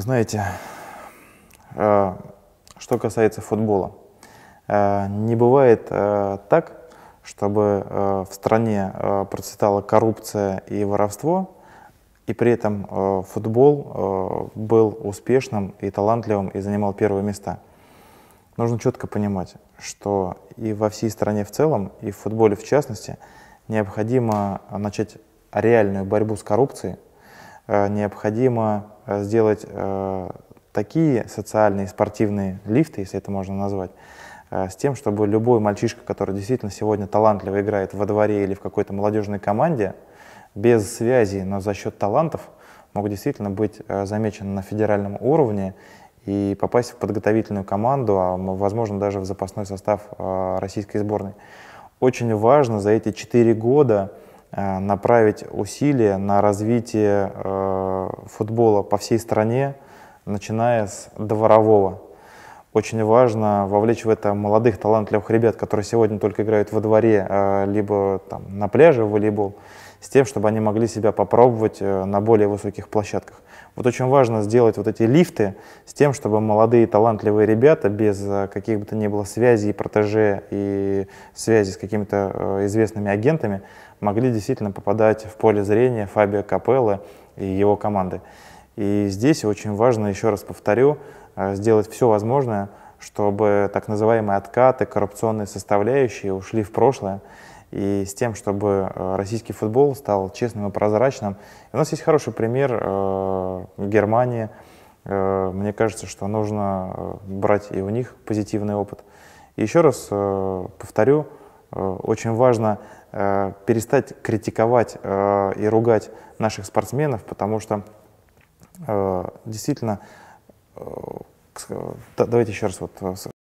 знаете, э, что касается футбола, э, не бывает э, так, чтобы э, в стране э, процветала коррупция и воровство, и при этом э, футбол э, был успешным и талантливым и занимал первые места. Нужно четко понимать, что и во всей стране в целом, и в футболе в частности, необходимо начать реальную борьбу с коррупцией, э, необходимо Э, сделать э, такие социальные спортивные лифты, если это можно назвать, э, с тем, чтобы любой мальчишка, который действительно сегодня талантливо играет во дворе или в какой-то молодежной команде, без связи, но за счет талантов, мог действительно быть э, замечен на федеральном уровне и попасть в подготовительную команду, а возможно даже в запасной состав э, российской сборной. Очень важно за эти четыре года э, направить усилия на развитие э, футбола по всей стране, начиная с дворового. Очень важно вовлечь в это молодых талантливых ребят, которые сегодня только играют во дворе, а, либо там, на пляже в волейбол с тем, чтобы они могли себя попробовать э, на более высоких площадках. Вот очень важно сделать вот эти лифты с тем, чтобы молодые талантливые ребята без э, каких бы то ни было связей, протеже и связи с какими-то э, известными агентами могли действительно попадать в поле зрения Фабио Капеллы и его команды. И здесь очень важно, еще раз повторю, сделать все возможное, чтобы так называемые откаты, коррупционные составляющие ушли в прошлое, и с тем, чтобы э, российский футбол стал честным и прозрачным. И у нас есть хороший пример э, Германии. Э, мне кажется, что нужно э, брать и у них позитивный опыт. И еще раз э, повторю, э, очень важно э, перестать критиковать э, и ругать наших спортсменов, потому что э, действительно, э, э давайте еще раз вот